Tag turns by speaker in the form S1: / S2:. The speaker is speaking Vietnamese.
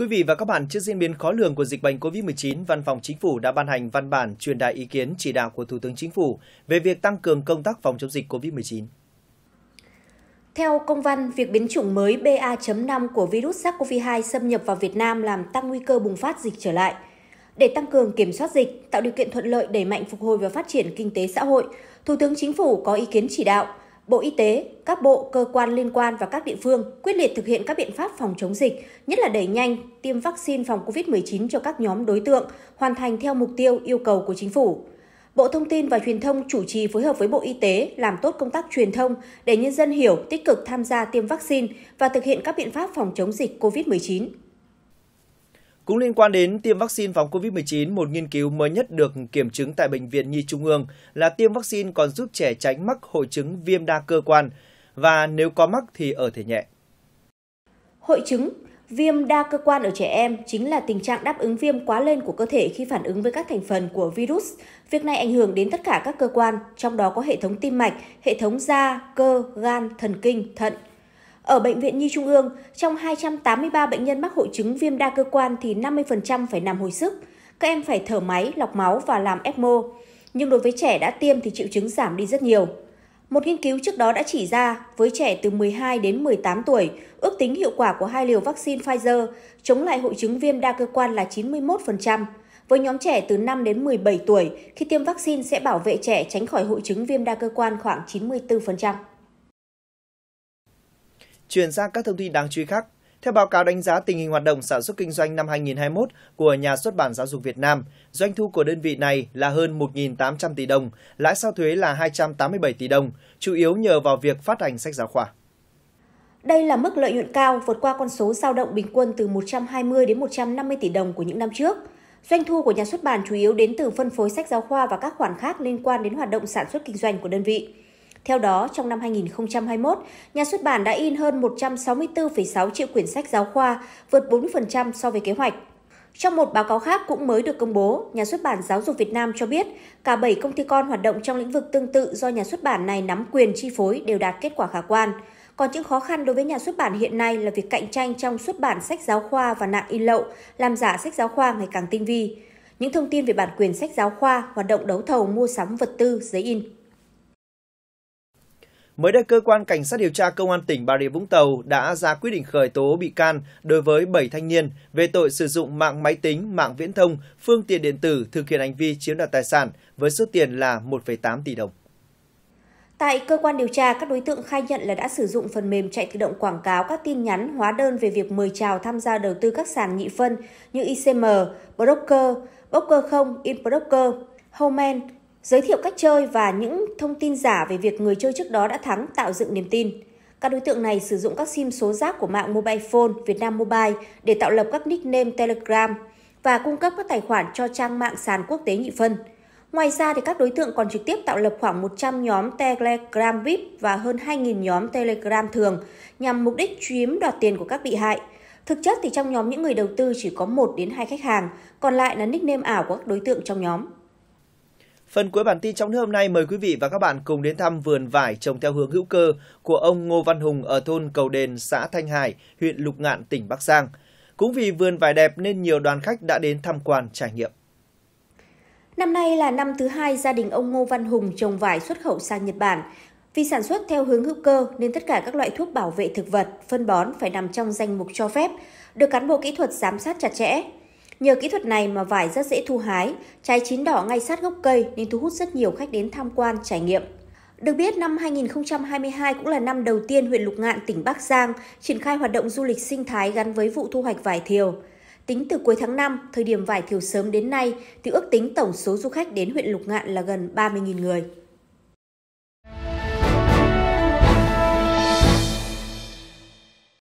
S1: quý vị và các bạn, trước diễn biến khó lường của dịch bệnh COVID-19, Văn phòng Chính phủ đã ban hành văn bản truyền đạt ý kiến chỉ đạo của Thủ tướng Chính phủ về việc tăng cường công tác phòng chống dịch COVID-19.
S2: Theo công văn, việc biến chủng mới BA.5 của virus SARS-CoV-2 xâm nhập vào Việt Nam làm tăng nguy cơ bùng phát dịch trở lại. Để tăng cường kiểm soát dịch, tạo điều kiện thuận lợi đẩy mạnh phục hồi và phát triển kinh tế xã hội, Thủ tướng Chính phủ có ý kiến chỉ đạo – Bộ Y tế, các bộ, cơ quan liên quan và các địa phương quyết liệt thực hiện các biện pháp phòng chống dịch, nhất là đẩy nhanh tiêm vaccine phòng COVID-19 cho các nhóm đối tượng, hoàn thành theo mục tiêu yêu cầu của chính phủ. Bộ Thông tin và Truyền thông chủ trì phối hợp với Bộ Y tế làm tốt công tác truyền thông để nhân dân hiểu tích cực tham gia tiêm vaccine và thực hiện các biện pháp phòng chống dịch COVID-19.
S1: Cũng liên quan đến tiêm vaccine phòng COVID-19, một nghiên cứu mới nhất được kiểm chứng tại Bệnh viện Nhi Trung ương là tiêm vaccine còn giúp trẻ tránh mắc hội chứng viêm đa cơ quan và nếu có mắc thì ở thể nhẹ.
S2: Hội chứng Viêm đa cơ quan ở trẻ em chính là tình trạng đáp ứng viêm quá lên của cơ thể khi phản ứng với các thành phần của virus. Việc này ảnh hưởng đến tất cả các cơ quan, trong đó có hệ thống tim mạch, hệ thống da, cơ, gan, thần kinh, thận, ở Bệnh viện Nhi Trung ương, trong 283 bệnh nhân mắc hội chứng viêm đa cơ quan thì 50% phải nằm hồi sức. Các em phải thở máy, lọc máu và làm ECMO. Nhưng đối với trẻ đã tiêm thì triệu chứng giảm đi rất nhiều. Một nghiên cứu trước đó đã chỉ ra, với trẻ từ 12 đến 18 tuổi, ước tính hiệu quả của hai liều vaccine Pfizer chống lại hội chứng viêm đa cơ quan là 91%. Với nhóm trẻ từ 5 đến 17 tuổi, khi tiêm vaccine sẽ bảo vệ trẻ tránh khỏi hội chứng viêm đa cơ quan khoảng 94%.
S1: Chuyển sang các thông tin đáng chú ý khác, theo báo cáo đánh giá tình hình hoạt động sản xuất kinh doanh năm 2021 của Nhà xuất bản Giáo dục Việt Nam, doanh thu của đơn vị này là hơn 1.800 tỷ đồng, lãi sau thuế là 287 tỷ đồng, chủ yếu nhờ vào việc phát hành sách giáo khoa.
S2: Đây là mức lợi nhuận cao vượt qua con số dao động bình quân từ 120 đến 150 tỷ đồng của những năm trước. Doanh thu của nhà xuất bản chủ yếu đến từ phân phối sách giáo khoa và các khoản khác liên quan đến hoạt động sản xuất kinh doanh của đơn vị. Theo đó, trong năm 2021, nhà xuất bản đã in hơn 164,6 triệu quyển sách giáo khoa, vượt 4% so với kế hoạch. Trong một báo cáo khác cũng mới được công bố, nhà xuất bản Giáo dục Việt Nam cho biết cả 7 công ty con hoạt động trong lĩnh vực tương tự do nhà xuất bản này nắm quyền chi phối đều đạt kết quả khả quan. Còn những khó khăn đối với nhà xuất bản hiện nay là việc cạnh tranh trong xuất bản sách giáo khoa và nạn in lậu, làm giả sách giáo khoa ngày càng tinh vi. Những thông tin về bản quyền sách giáo khoa, hoạt động đấu thầu mua sắm vật tư, giấy in.
S1: Mới đây, cơ quan cảnh sát điều tra công an tỉnh Bà Rịa Vũng Tàu đã ra quyết định khởi tố bị can đối với 7 thanh niên về tội sử dụng mạng máy tính, mạng viễn thông, phương tiện điện tử thực hiện hành vi chiếm đoạt tài sản với số tiền là 1,8 tỷ đồng.
S2: Tại cơ quan điều tra, các đối tượng khai nhận là đã sử dụng phần mềm chạy tự động quảng cáo các tin nhắn, hóa đơn về việc mời chào tham gia đầu tư các sàn nhị phân như ICM, Broker, Broker không, InBroker, Homen, Giới thiệu cách chơi và những thông tin giả về việc người chơi trước đó đã thắng tạo dựng niềm tin. Các đối tượng này sử dụng các sim số rác của mạng mobile phone Việt Nam Mobile để tạo lập các nickname Telegram và cung cấp các tài khoản cho trang mạng sàn quốc tế nhị phân. Ngoài ra thì các đối tượng còn trực tiếp tạo lập khoảng 100 nhóm Telegram VIP và hơn 2.000 nhóm Telegram thường nhằm mục đích chiếm đoạt tiền của các bị hại. Thực chất thì trong nhóm những người đầu tư chỉ có 1 đến 2 khách hàng, còn lại là nickname ảo của các đối tượng trong nhóm.
S1: Phần cuối bản tin trong nước hôm nay mời quý vị và các bạn cùng đến thăm vườn vải trồng theo hướng hữu cơ của ông Ngô Văn Hùng ở thôn Cầu Đền, xã Thanh Hải, huyện Lục Ngạn, tỉnh Bắc Giang. Cũng vì vườn vải đẹp nên nhiều đoàn khách đã đến tham quan trải nghiệm.
S2: Năm nay là năm thứ hai gia đình ông Ngô Văn Hùng trồng vải xuất khẩu sang Nhật Bản. Vì sản xuất theo hướng hữu cơ nên tất cả các loại thuốc bảo vệ thực vật, phân bón phải nằm trong danh mục cho phép, được cán bộ kỹ thuật giám sát chặt chẽ. Nhờ kỹ thuật này mà vải rất dễ thu hái, trái chín đỏ ngay sát gốc cây nên thu hút rất nhiều khách đến tham quan trải nghiệm. Được biết, năm 2022 cũng là năm đầu tiên huyện Lục Ngạn, tỉnh Bắc Giang triển khai hoạt động du lịch sinh thái gắn với vụ thu hoạch vải thiều. Tính từ cuối tháng 5, thời điểm vải thiều sớm đến nay, thì ước tính tổng số du khách đến huyện Lục Ngạn là gần 30.000 người.